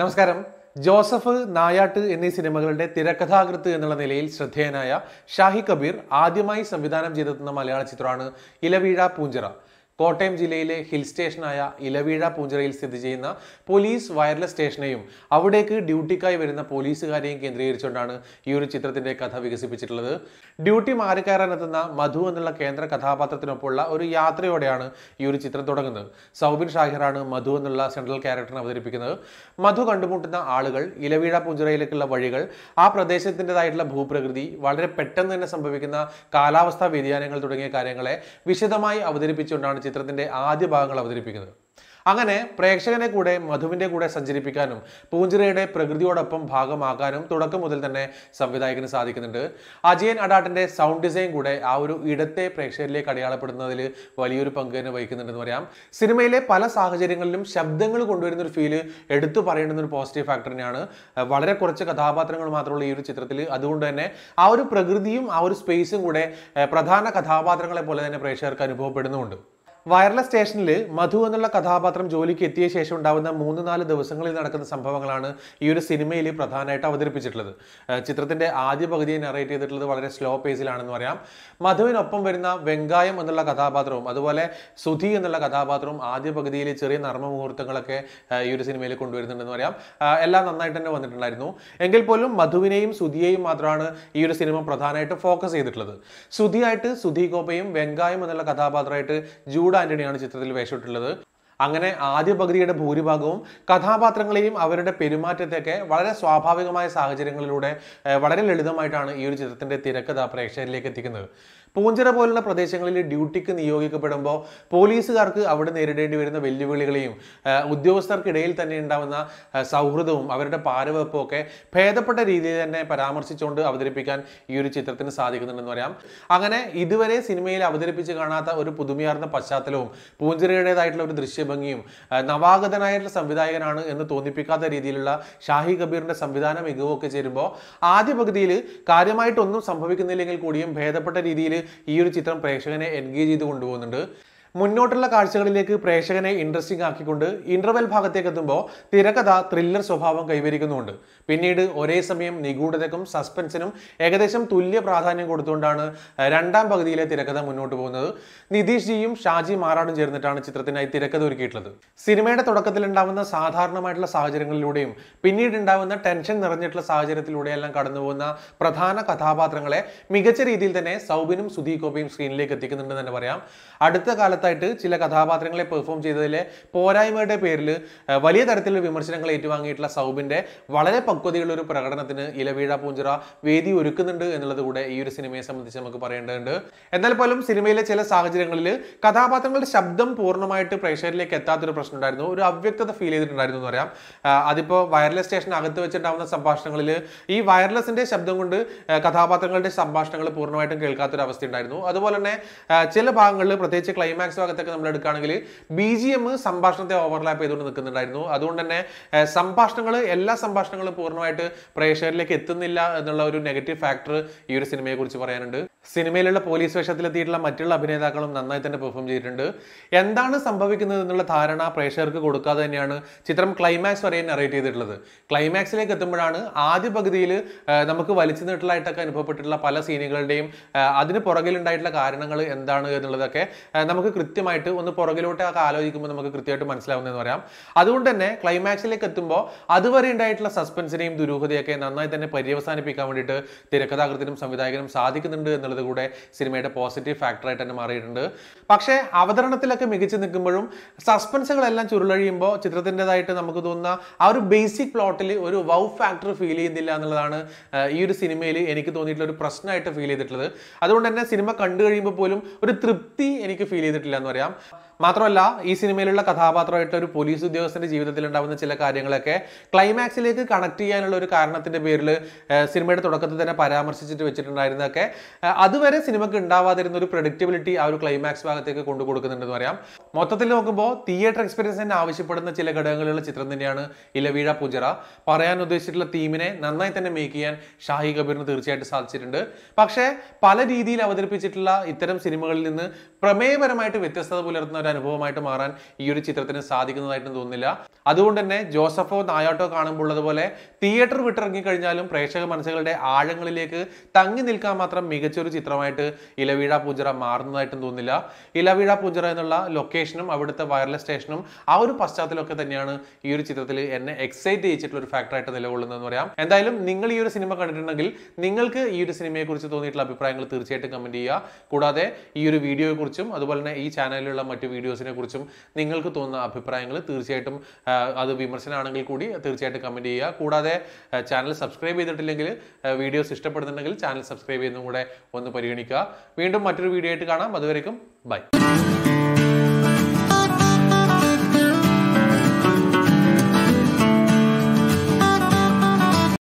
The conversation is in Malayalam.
നമസ്കാരം ജോസഫ് നായാട്ട് എന്നീ സിനിമകളുടെ തിരക്കഥാകൃത്ത് എന്നുള്ള നിലയിൽ ശ്രദ്ധേയനായ ഷാഹി കബീർ ആദ്യമായി സംവിധാനം ചെയ്തെത്തുന്ന മലയാള ചിത്രമാണ് ഇലവീഴ പൂഞ്ചിറ കോട്ടയം ജില്ലയിലെ ഹിൽ സ്റ്റേഷനായ ഇലവീഴ പൂഞ്ചിറയിൽ സ്ഥിതി ചെയ്യുന്ന പോലീസ് വയർലെസ് സ്റ്റേഷനെയും അവിടേക്ക് ഡ്യൂട്ടിക്കായി വരുന്ന പോലീസുകാരെയും കേന്ദ്രീകരിച്ചുകൊണ്ടാണ് ഈ ഒരു ചിത്രത്തിന്റെ കഥ വികസിപ്പിച്ചിട്ടുള്ളത് ഡ്യൂട്ടി മാറിക്കയറാനെത്തുന്ന മധു എന്നുള്ള കേന്ദ്ര കഥാപാത്രത്തിനൊപ്പമുള്ള ഒരു യാത്രയോടെയാണ് ഈ ഒരു ചിത്രം തുടങ്ങുന്നത് സൗബിൻ ഷാഹിറാണ് മധു എന്നുള്ള സെൻട്രൽ ക്യാരക്ടറിനെ അവതരിപ്പിക്കുന്നത് മധു കണ്ടുമുട്ടുന്ന ആളുകൾ ഇലവീഴ പൂഞ്ചിറയിലേക്കുള്ള വഴികൾ ആ പ്രദേശത്തിൻ്റെതായിട്ടുള്ള ഭൂപ്രകൃതി വളരെ പെട്ടെന്ന് തന്നെ സംഭവിക്കുന്ന കാലാവസ്ഥാ വ്യതിയാനങ്ങൾ തുടങ്ങിയ കാര്യങ്ങളെ വിശദമായി അവതരിപ്പിച്ചുകൊണ്ടാണ് ചിത്രത്തിന്റെ ആദ്യ ഭാഗങ്ങൾ അവതരിപ്പിക്കുന്നത് അങ്ങനെ പ്രേക്ഷകനെ കൂടെ മധുവിന്റെ കൂടെ സഞ്ചരിപ്പിക്കാനും പൂഞ്ചിറയുടെ പ്രകൃതിയോടൊപ്പം ഭാഗമാക്കാനും തുടക്കം മുതൽ തന്നെ സംവിധായകന് സാധിക്കുന്നുണ്ട് അജയൻ അഡാട്ടിന്റെ സൗണ്ട് ഡിസൈൻ കൂടെ ആ ഒരു ഇടത്തെ പ്രേക്ഷകരിലേക്ക് അടയാളപ്പെടുന്നതിൽ വലിയൊരു പങ്ക് തന്നെ വഹിക്കുന്നുണ്ടെന്ന് പറയാം സിനിമയിലെ പല സാഹചര്യങ്ങളിലും ശബ്ദങ്ങൾ കൊണ്ടുവരുന്ന ഒരു ഫീല് എടുത്തു പറയേണ്ടുന്ന ഒരു പോസിറ്റീവ് ഫാക്ടർ തന്നെയാണ് വളരെ കുറച്ച് കഥാപാത്രങ്ങൾ മാത്രമുള്ള ഈ ഒരു ചിത്രത്തിൽ അതുകൊണ്ട് തന്നെ ആ ഒരു പ്രകൃതിയും ആ ഒരു സ്പേസും കൂടെ പ്രധാന കഥാപാത്രങ്ങളെ പോലെ തന്നെ പ്രേക്ഷകർക്ക് അനുഭവപ്പെടുന്നുമുണ്ട് വയർലെസ് സ്റ്റേഷനിൽ മധു എന്നുള്ള കഥാപാത്രം ജോലിക്ക് എത്തിയ ശേഷം ഉണ്ടാകുന്ന മൂന്ന് നാല് ദിവസങ്ങളിൽ നടക്കുന്ന സംഭവങ്ങളാണ് ഈ ഒരു സിനിമയിൽ പ്രധാനമായിട്ട് അവതരിപ്പിച്ചിട്ടുള്ളത് ചിത്രത്തിന്റെ ആദ്യ പകുതിയെ നറേറ്റ് ചെയ്തിട്ടുള്ളത് വളരെ സ്ലോ പേസിലാണെന്ന് പറയാം മധുവിനൊപ്പം വരുന്ന വെങ്കായം എന്നുള്ള കഥാപാത്രവും അതുപോലെ സുധി എന്നുള്ള കഥാപാത്രവും ആദ്യ പകുതിയിൽ ചെറിയ നർമ്മ മുഹൂർത്തങ്ങളൊക്കെ ഈ ഒരു സിനിമയിൽ കൊണ്ടുവരുന്നുണ്ടെന്ന് പറയാം എല്ലാം നന്നായിട്ട് തന്നെ വന്നിട്ടുണ്ടായിരുന്നു എങ്കിൽ പോലും മധുവിനെയും സുധിയെയും മാത്രമാണ് ഈ ഒരു സിനിമ പ്രധാനമായിട്ട് ഫോക്കസ് ചെയ്തിട്ടുള്ളത് സുധിയായിട്ട് സുധി ഗോപയും വെങ്കായം എന്നുള്ള കഥാപാത്രമായിട്ട് ജൂഡ് ജൂഡ് ആന്റണിയാണ് ചിത്രത്തിൽ വേഷമിട്ടുള്ളത് അങ്ങനെ ആദ്യ പകുതിയുടെ ഭൂരിഭാഗവും കഥാപാത്രങ്ങളെയും അവരുടെ പെരുമാറ്റത്തെയൊക്കെ വളരെ സ്വാഭാവികമായ സാഹചര്യങ്ങളിലൂടെ വളരെ ലളിതമായിട്ടാണ് ഈ ഒരു ചിത്രത്തിൻ്റെ തിരക്കഥ പ്രേക്ഷകരിലേക്ക് എത്തിക്കുന്നത് പൂഞ്ചിറ പോലുള്ള പ്രദേശങ്ങളിൽ ഡ്യൂട്ടിക്ക് നിയോഗിക്കപ്പെടുമ്പോൾ പോലീസുകാർക്ക് അവിടെ നേരിടേണ്ടി വരുന്ന വെല്ലുവിളികളെയും ഉദ്യോഗസ്ഥർക്കിടയിൽ തന്നെ ഉണ്ടാവുന്ന സൗഹൃദവും അവരുടെ പാരവെപ്പും ഒക്കെ ഭേദപ്പെട്ട രീതിയിൽ തന്നെ പരാമർശിച്ചുകൊണ്ട് അവതരിപ്പിക്കാൻ ഈ ഒരു ചിത്രത്തിന് സാധിക്കുന്നുണ്ടെന്ന് പറയാം അങ്ങനെ ഇതുവരെ സിനിമയിൽ അവതരിപ്പിച്ച് കാണാത്ത ഒരു പുതുമയാർന്ന പശ്ചാത്തലവും പൂഞ്ചിറയുടേതായിട്ടുള്ള ഒരു ദൃശ്യഭംഗിയും നവാഗതനായിട്ടുള്ള സംവിധായകനാണ് എന്ന് തോന്നിപ്പിക്കാത്ത രീതിയിലുള്ള ഷാഹി കബീറിന്റെ സംവിധാന ഒക്കെ ചേരുമ്പോൾ ആദ്യ പകുതിയിൽ കാര്യമായിട്ടൊന്നും സംഭവിക്കുന്നില്ലെങ്കിൽ കൂടിയും ഭേദപ്പെട്ട രീതിയിൽ ഈ ഒരു ചിത്രം പ്രേക്ഷകനെ എൻഗേജ് ചെയ്ത് കൊണ്ടുപോകുന്നുണ്ട് മുന്നോട്ടുള്ള കാഴ്ചകളിലേക്ക് പ്രേക്ഷകനെ ഇൻട്രസ്റ്റിംഗ് ആക്കിക്കൊണ്ട് ഇന്റർവെൽ ഭാഗത്തേക്ക് എത്തുമ്പോൾ തിരക്കഥ ത്രില്ലർ സ്വഭാവം കൈവരിക്കുന്നുണ്ട് പിന്നീട് ഒരേ സമയം നിഗൂഢതയ്ക്കും സസ്പെൻസിനും ഏകദേശം തുല്യ പ്രാധാന്യം കൊടുത്തുകൊണ്ടാണ് രണ്ടാം പകുതിയിലെ തിരക്കഥ മുന്നോട്ട് പോകുന്നത് നിതീഷ് ജിയും ഷാജി മാറാടും ചേർന്നിട്ടാണ് ചിത്രത്തിനായി തിരക്കഥ ഒരുക്കിയിട്ടുള്ളത് സിനിമയുടെ തുടക്കത്തിൽ ഉണ്ടാവുന്ന സാധാരണമായിട്ടുള്ള സാഹചര്യങ്ങളിലൂടെയും പിന്നീട് ഉണ്ടാവുന്ന ടെൻഷൻ നിറഞ്ഞിട്ടുള്ള സാഹചര്യത്തിലൂടെയെല്ലാം കടന്നുപോകുന്ന പ്രധാന കഥാപാത്രങ്ങളെ മികച്ച രീതിയിൽ തന്നെ സൗബിനും സുധീകോപ്പയും സ്ക്രീനിലേക്ക് എത്തിക്കുന്നുണ്ടെന്ന് തന്നെ പറയാം അടുത്ത കാലത്ത് അടുത്തായിട്ട് ചില കഥാപാത്രങ്ങളെ പെർഫോം ചെയ്തതിലെ പോരായ്മയുടെ പേരിൽ വലിയ തരത്തിലുള്ള വിമർശനങ്ങൾ ഏറ്റുവാങ്ങിയിട്ടുള്ള സൗബിന്റെ വളരെ പക്വതയുള്ള ഒരു പ്രകടനത്തിന് ഇലവീഴ പൂഞ്ചിറ വേദി ഒരുക്കുന്നുണ്ട് എന്നുള്ളത് കൂടെ ഈ ഒരു സിനിമയെ സംബന്ധിച്ച് നമുക്ക് പറയേണ്ടതുണ്ട് എന്നാൽ പോലും സിനിമയിലെ ചില സാഹചര്യങ്ങളിൽ കഥാപാത്രങ്ങളുടെ ശബ്ദം പൂർണ്ണമായിട്ട് പ്രേക്ഷകരിലേക്ക് എത്താത്തൊരു പ്രശ്നം ഉണ്ടായിരുന്നു ഒരു അവ്യക്തത ഫീൽ ചെയ്തിട്ടുണ്ടായിരുന്നു എന്ന് പറയാം അതിപ്പോൾ വയർലെസ് സ്റ്റേഷൻ അകത്ത് വെച്ചിട്ടുണ്ടാവുന്ന സംഭാഷണങ്ങളിൽ ഈ വയർലെസിന്റെ ശബ്ദം കൊണ്ട് കഥാപാത്രങ്ങളുടെ സംഭാഷണങ്ങൾ പൂർണ്ണമായിട്ടും കേൾക്കാത്തൊരു അവസ്ഥ ഉണ്ടായിരുന്നു അതുപോലെ തന്നെ ചില ഭാഗങ്ങളിൽ പ്രത്യേകിച്ച് ക്ലൈമാക്സ് ക്ലൈമാക്സ് ഭാഗത്തൊക്കെ നമ്മൾ എടുക്കുകയാണെങ്കിൽ ബി ജി എം സംഭാഷണത്തെ ഓവർലാപ്പ് ചെയ്തുകൊണ്ട് നിൽക്കുന്നുണ്ടായിരുന്നു അതുകൊണ്ട് തന്നെ സംഭാഷണങ്ങൾ എല്ലാ സംഭാഷണങ്ങളും പൂർണ്ണമായിട്ട് പ്രേക്ഷകരിലേക്ക് എത്തുന്നില്ല എന്നുള്ള ഒരു നെഗറ്റീവ് ഫാക്ടർ ഈ ഒരു സിനിമയെ കുറിച്ച് പറയാനുണ്ട് സിനിമയിലുള്ള പോലീസ് വേഷത്തിലെത്തിയിട്ടുള്ള മറ്റുള്ള അഭിനേതാക്കളും നന്നായി തന്നെ പെർഫോം ചെയ്തിട്ടുണ്ട് എന്താണ് സംഭവിക്കുന്നത് എന്നുള്ള ധാരണ പ്രേക്ഷകർക്ക് കൊടുക്കാതെ തന്നെയാണ് ചിത്രം ക്ലൈമാക്സ് വരെ നെറേറ്റ് ചെയ്തിട്ടുള്ളത് ക്ലൈമാക്സിലേക്ക് എത്തുമ്പോഴാണ് ആദ്യ പകുതിയിൽ നമുക്ക് വലിച്ചു നീട്ടലായിട്ടൊക്കെ അനുഭവപ്പെട്ടിട്ടുള്ള പല സീനുകളുടെയും അതിന് പുറകിലുണ്ടായിട്ടുള്ള കാരണങ്ങൾ എന്താണ് എന്നുള്ളതൊക്കെ നമുക്ക് കൃത്യമായിട്ട് ഒന്ന് പുറകിലോട്ടൊക്കെ ആലോചിക്കുമ്പോൾ നമുക്ക് കൃത്യമായിട്ട് മനസ്സിലാവുന്നതെന്ന് പറയാം അതുകൊണ്ട് തന്നെ ക്ലൈമാക്സിലേക്ക് എത്തുമ്പോൾ അതുവരെ ഉണ്ടായിട്ടുള്ള സസ്പെൻസിനെയും ദുരൂഹതയൊക്കെ നന്നായി തന്നെ പര്യവസാനിപ്പിക്കാൻ വേണ്ടിയിട്ട് തിരക്കഥാകൃത്തിനും സംവിധായകനും സാധിക്കുന്നുണ്ട് എന്നുള്ളത് കൂടെ സിനിമയുടെ പോസിറ്റീവ് ഫാക്ടറായിട്ട് തന്നെ മാറിയിട്ടുണ്ട് പക്ഷേ അവതരണത്തിലൊക്കെ മികച്ചു നിൽക്കുമ്പോഴും സസ്പെൻസുകളെല്ലാം ചുരുളഴിയുമ്പോൾ ചിത്രത്തിൻ്റെതായിട്ട് നമുക്ക് തോന്നുന്ന ആ ഒരു ബേസിക് പ്ലോട്ടിൽ ഒരു വൗ ഫാക്ടർ ഫീൽ ചെയ്യുന്നില്ല എന്നുള്ളതാണ് ഈ ഒരു സിനിമയിൽ എനിക്ക് തോന്നിയിട്ടുള്ള ഒരു പ്രശ്നമായിട്ട് ഫീൽ ചെയ്തിട്ടുള്ളത് അതുകൊണ്ട് തന്നെ സിനിമ കണ്ടു കഴിയുമ്പോൾ പോലും ഒരു തൃപ്തി എനിക്ക് ഫീൽ ചെയ്തിട്ടില്ല കണ്ടിട്ടില്ല എന്ന് പറയാം മാത്രമല്ല ഈ സിനിമയിലുള്ള കഥാപാത്രമായിട്ട് ഒരു പോലീസ് ഉദ്യോഗസ്ഥന്റെ ജീവിതത്തിൽ ഉണ്ടാകുന്ന ചില കാര്യങ്ങളൊക്കെ ക്ലൈമാക്സിലേക്ക് കണക്ട് ചെയ്യാനുള്ള ഒരു കാരണത്തിന്റെ പേരിൽ സിനിമയുടെ തുടക്കത്തിൽ തന്നെ പരാമർശിച്ചിട്ട് വെച്ചിട്ടുണ്ടായിരുന്നൊക്കെ അതുവരെ സിനിമക്ക് ഉണ്ടാവാതിരുന്ന ഒരു പ്രൊഡക്റ്റബിലിറ്റി ആ ഒരു ക്ലൈമാക്സ് ഭാഗത്തേക്ക് കൊണ്ടു കൊടുക്കുന്നുണ്ടെന്ന് പറയാം മൊത്തത്തിൽ നോക്കുമ്പോൾ തിയേറ്റർ എക്സ്പീരിയൻസ് തന്നെ ആവശ്യപ്പെടുന്ന ചില ഘടകങ്ങളുള്ള ചിത്രം തന്നെയാണ് ഇലവീഴ പൂജറ പറയാൻ ഉദ്ദേശിച്ചിട്ടുള്ള തീമിനെ നന്നായി തന്നെ മേക്ക് ചെയ്യാൻ ഷാഹി കബീറിന് തീർച്ചയായിട്ടും സാധിച്ചിട്ടുണ്ട് പക്ഷേ പല രീതിയിൽ അവതരിപ്പിച്ചിട്ടുള്ള ഇത്തരം സിനിമകളിൽ നിന്ന് പ്രമേയപരമായിട്ട് വ്യത്യസ്തത പുലർത്തുന്ന ഒരു അനുഭവമായിട്ട് മാറാൻ ഈ ഒരു ചിത്രത്തിന് സാധിക്കുന്നതായിട്ടും തോന്നുന്നില്ല അതുകൊണ്ട് തന്നെ ജോസഫോ നായോട്ടോ കാണുമ്പോൾ ഉള്ളതുപോലെ തിയേറ്റർ കഴിഞ്ഞാലും പ്രേക്ഷക മനസ്സുകളുടെ ആഴങ്ങളിലേക്ക് തങ്ങി നിൽക്കാൻ മാത്രം മികച്ചൊരു ചിത്രമായിട്ട് ഇലവീഴ പൂജറ മാറുന്നതായിട്ടും തോന്നുന്നില്ല ഇലവീഴ പൂജറ എന്നുള്ള ലൊക്കേഷനും അവിടുത്തെ വയർലെസ് സ്റ്റേഷനും ആ ഒരു പശ്ചാത്തലമൊക്കെ തന്നെയാണ് ഈ ഒരു ചിത്രത്തിൽ എന്നെ എക്സൈറ്റ് ചെയ്യിച്ചിട്ടുള്ള ഒരു ഫാക്ടറായിട്ട് നിലകൊള്ളുന്നതെന്ന് പറയാം എന്തായാലും നിങ്ങൾ ഈ ഒരു സിനിമ കണ്ടിട്ടുണ്ടെങ്കിൽ നിങ്ങൾക്ക് ഈ ഒരു സിനിമയെക്കുറിച്ച് തോന്നിയിട്ടുള്ള അഭിപ്രായങ്ങൾ തീർച്ചയായിട്ടും കമൻറ്റ് ചെയ്യുക കൂടാതെ ഈ ഒരു വീഡിയോയെക്കുറിച്ചും അതുപോലെ തന്നെ ഈ ചാനലിലുള്ള മറ്റ് വീഡിയോസിനെ കുറിച്ചും നിങ്ങൾക്ക് തോന്നുന്ന അഭിപ്രായങ്ങൾ തീർച്ചയായിട്ടും അത് വിമർശനമാണെങ്കിൽ കൂടി തീർച്ചയായിട്ടും കമൻറ്റ് ചെയ്യുക കൂടാതെ ചാനൽ സബ്സ്ക്രൈബ് ചെയ്തിട്ടില്ലെങ്കിൽ വീഡിയോസ് ഇഷ്ടപ്പെടുന്നുണ്ടെങ്കിൽ ചാനൽ സബ്സ്ക്രൈബ് ചെയ്യുന്നതും കൂടെ ഒന്ന് പരിഗണിക്കുക വീണ്ടും മറ്റൊരു വീഡിയോ ആയിട്ട് കാണാം അതുവരേക്കും ബൈ